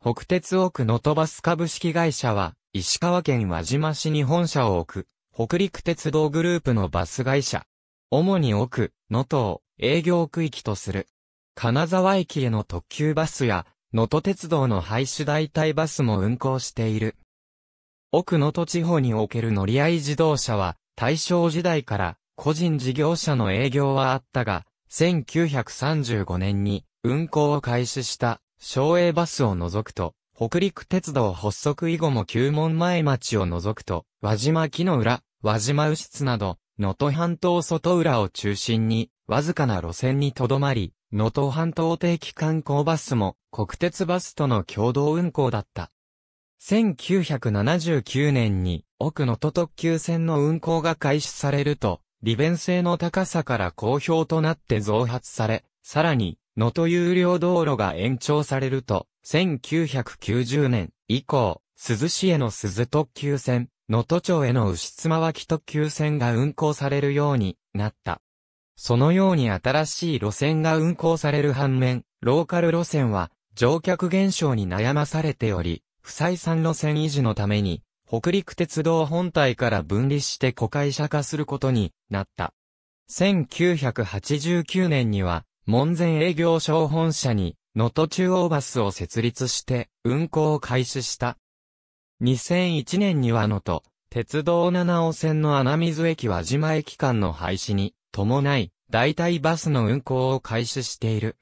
北鉄奥区のバス株式会社は、石川県輪島市に本社を置く、北陸鉄道グループのバス会社。主に奥、能登を営業区域とする。金沢駅への特急バスや、能登鉄道の廃止代替バスも運行している。奥能登地方における乗り合い自動車は、大正時代から個人事業者の営業はあったが、1935年に運行を開始した省営バスを除くと、北陸鉄道発足以後も旧門前町を除くと、輪島木の浦、輪島牛津など、能登半島外浦を中心に、わずかな路線にとどまり、能登半島定期観光バスも国鉄バスとの共同運行だった。1979年に奥能登特急線の運行が開始されると、利便性の高さから好評となって増発され、さらに野戸有料道路が延長されると、1990年以降、鈴市への鈴特急線、野戸町への牛妻脇特急線が運行されるようになった。そのように新しい路線が運行される反面、ローカル路線は乗客減少に悩まされており、不採算路線維持のために、北陸鉄道本体から分離して古会社化することになった。1989年には、門前営業所本社に、能登中央バスを設立して、運行を開始した。2001年には能登、鉄道七尾線の穴水駅輪島駅間の廃止に、伴い、代替バスの運行を開始している。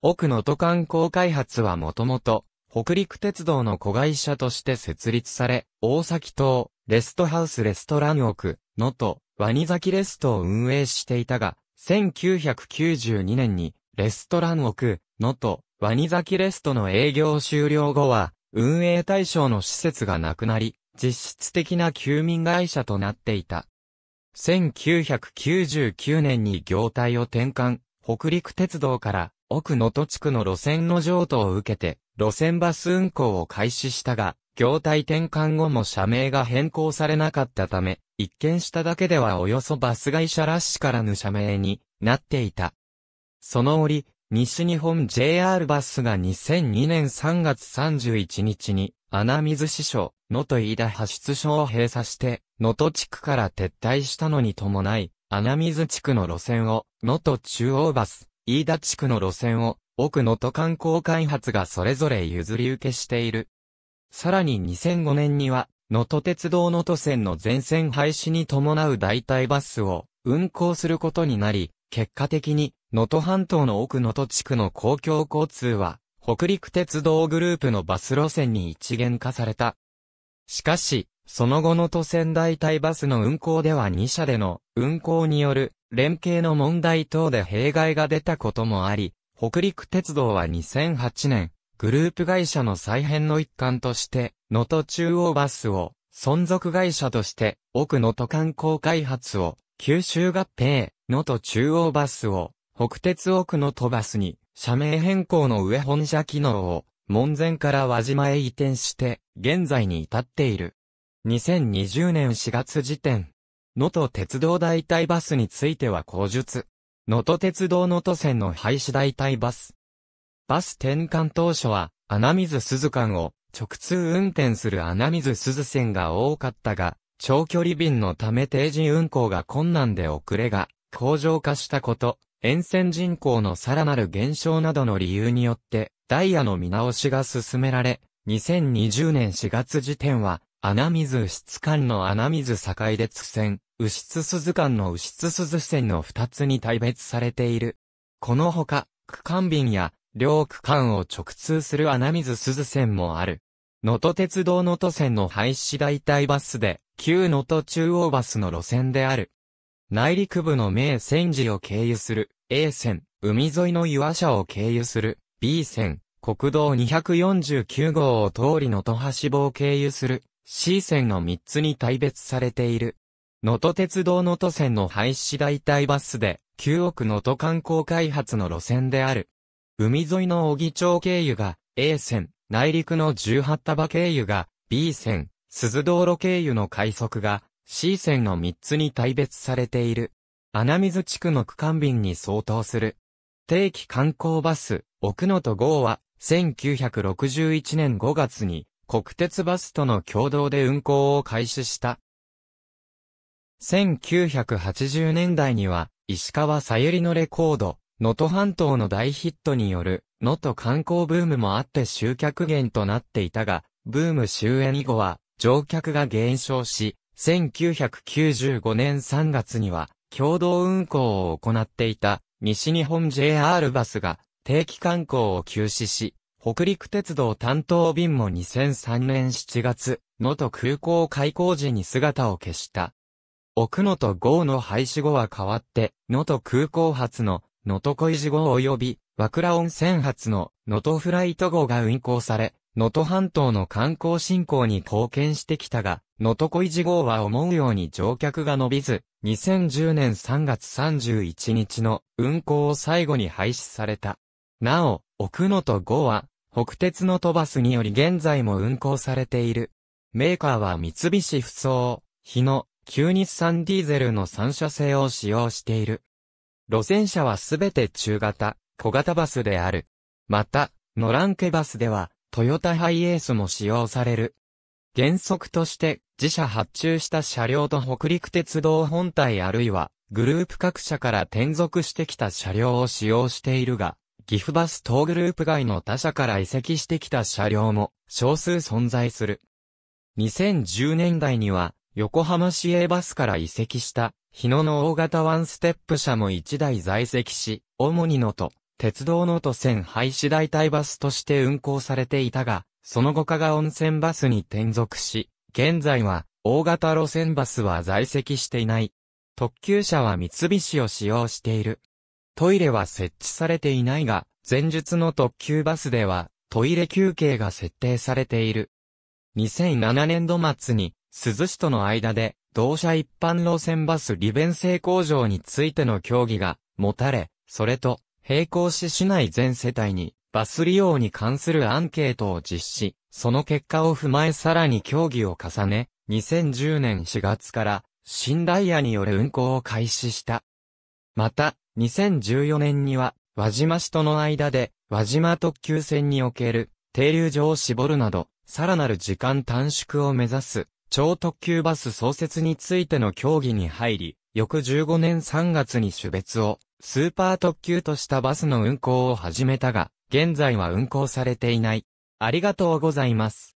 奥能登観光開発はもともと、北陸鉄道の子会社として設立され、大崎島、レストハウスレストラン奥、能登、ワニザキレストを運営していたが、1992年にレストラン奥、能とワニザキレストの営業終了後は、運営対象の施設がなくなり、実質的な休眠会社となっていた。1999年に業態を転換、北陸鉄道から奥能登地区の路線の譲渡を受けて、路線バス運行を開始したが、業態転換後も社名が変更されなかったため、一見しただけではおよそバス会社らしからぬ社名になっていた。その折、西日本 JR バスが2002年3月31日に、穴水支所、野と飯田派出所を閉鎖して、野と地区から撤退したのに伴い、穴水地区の路線を、野と中央バス、飯田地区の路線を、奥野と観光開発がそれぞれ譲り受けしている。さらに2005年には、能登鉄道能登線の全線廃止に伴う代替バスを運行することになり、結果的に、能登半島の奥能登地区の公共交通は、北陸鉄道グループのバス路線に一元化された。しかし、その後の都線代替バスの運行では2社での運行による連携の問題等で弊害が出たこともあり、北陸鉄道は2008年、グループ会社の再編の一環として、能登中央バスを存続会社として、奥能登観光開発を九州合併、能登中央バスを北鉄奥能登バスに社名変更の上本社機能を門前から輪島へ移転して、現在に至っている。2020年4月時点、能登鉄道代替バスについては後述。能登鉄道能登線の廃止代替バス、バス転換当初は、穴水鈴間を直通運転する穴水鈴線が多かったが、長距離便のため定時運行が困難で遅れが、向上化したこと、沿線人口のさらなる減少などの理由によって、ダイヤの見直しが進められ、2020年4月時点は、穴水質間の穴水境鉄線、牛室鈴間の牛室鈴線の2つに大別されている。このほか、区間便や両区間を直通する穴水鈴線もある。能登鉄道能登線の廃止代替バスで、旧能登中央バスの路線である。内陸部の名仙寺を経由する A 線、海沿いの岩社を経由する B 線、国道249号を通り能登橋棒を経由する C 線の3つに大別されている。能登鉄道能登線の廃止代替バスで、旧奥能登観光開発の路線である。海沿いの小木町経由が A 線、内陸の十八束経由が B 線、鈴道路経由の快速が C 線の3つに大別されている。穴水地区の区間便に相当する。定期観光バス、奥野と号は、1961年5月に、国鉄バスとの共同で運行を開始した。1980年代には、石川さゆりのレコード、能登半島の大ヒットによる、能登観光ブームもあって集客源となっていたが、ブーム終焉以後は、乗客が減少し、1995年3月には、共同運行を行っていた、西日本 JR バスが、定期観光を休止し、北陸鉄道担当便も2003年7月、能登空港開港時に姿を消した。奥野と号の廃止後は変わって、能登空港発の能登小石号及び、和倉温泉発ののとフライト号が運行され、のと半島の観光振興に貢献してきたが、能登小石号は思うように乗客が伸びず、2010年3月31日の運行を最後に廃止された。なお、奥と登号は、北鉄の都バスにより現在も運行されている。メーカーは三菱不走、日野、旧日産ディーゼルの三社製を使用している。路線車はすべて中型、小型バスである。また、ノランケバスでは、トヨタハイエースも使用される。原則として、自社発注した車両と北陸鉄道本体あるいは、グループ各社から転属してきた車両を使用しているが、岐阜バス等グループ外の他社から移籍してきた車両も少数存在する。2010年代には横浜市営バスから移籍した日野の大型ワンステップ車も1台在籍し、主にのと、鉄道の都線廃止代替バスとして運行されていたが、その後が温泉バスに転属し、現在は大型路線バスは在籍していない。特急車は三菱を使用している。トイレは設置されていないが、前述の特急バスではトイレ休憩が設定されている。2007年度末に鈴市との間で、同社一般路線バス利便性向上についての協議が持たれ、それと、並行し市内全世帯に、バス利用に関するアンケートを実施、その結果を踏まえさらに協議を重ね、2010年4月から、新ダイヤによる運行を開始した。また、2014年には、輪島市との間で、輪島特急線における、停留所を絞るなど、さらなる時間短縮を目指す、超特急バス創設についての協議に入り、翌15年3月に種別をスーパー特急としたバスの運行を始めたが、現在は運行されていない。ありがとうございます。